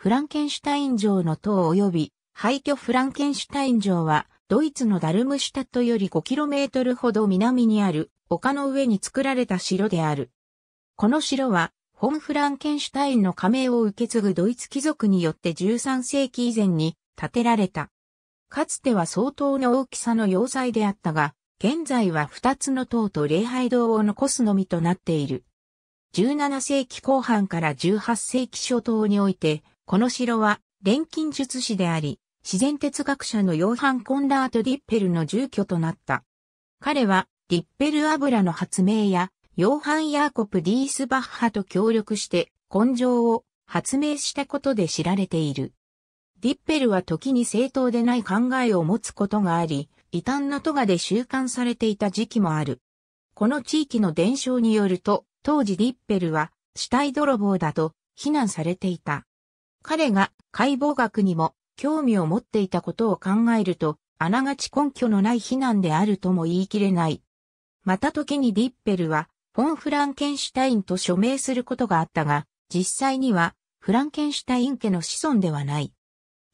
フランケンシュタイン城の塔及び、廃墟フランケンシュタイン城は、ドイツのダルムシュタットより 5km ほど南にある、丘の上に作られた城である。この城は、本ン・フランケンシュタインの加盟を受け継ぐドイツ貴族によって13世紀以前に建てられた。かつては相当の大きさの要塞であったが、現在は2つの塔と礼拝堂を残すのみとなっている。17世紀後半から18世紀初頭において、この城は、錬金術師であり、自然哲学者のヨーハン・コンラート・ディッペルの住居となった。彼は、ディッペル油の発明や、ヨーハン・ヤーコプ・ディース・バッハと協力して、根性を発明したことで知られている。ディッペルは時に正当でない考えを持つことがあり、異端なトガで収監されていた時期もある。この地域の伝承によると、当時ディッペルは死体泥棒だと非難されていた。彼が解剖学にも興味を持っていたことを考えると、あながち根拠のない非難であるとも言い切れない。また時にディッペルは、フォン・フランケンシュタインと署名することがあったが、実際には、フランケンシュタイン家の子孫ではない。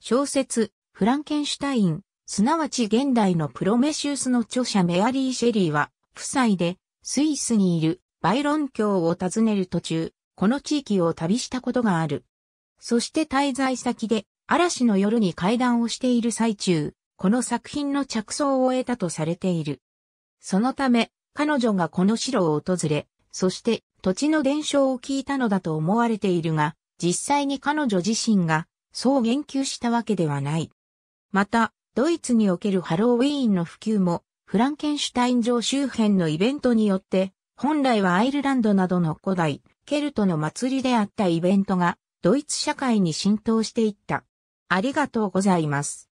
小説、フランケンシュタイン、すなわち現代のプロメシウスの著者メアリー・シェリーは、夫妻で、スイスにいるバイロン教を訪ねる途中、この地域を旅したことがある。そして滞在先で嵐の夜に会談をしている最中、この作品の着想を得たとされている。そのため、彼女がこの城を訪れ、そして土地の伝承を聞いたのだと思われているが、実際に彼女自身がそう言及したわけではない。また、ドイツにおけるハロウィーンの普及も、フランケンシュタイン城周辺のイベントによって、本来はアイルランドなどの古代、ケルトの祭りであったイベントが、ドイツ社会に浸透していった。ありがとうございます。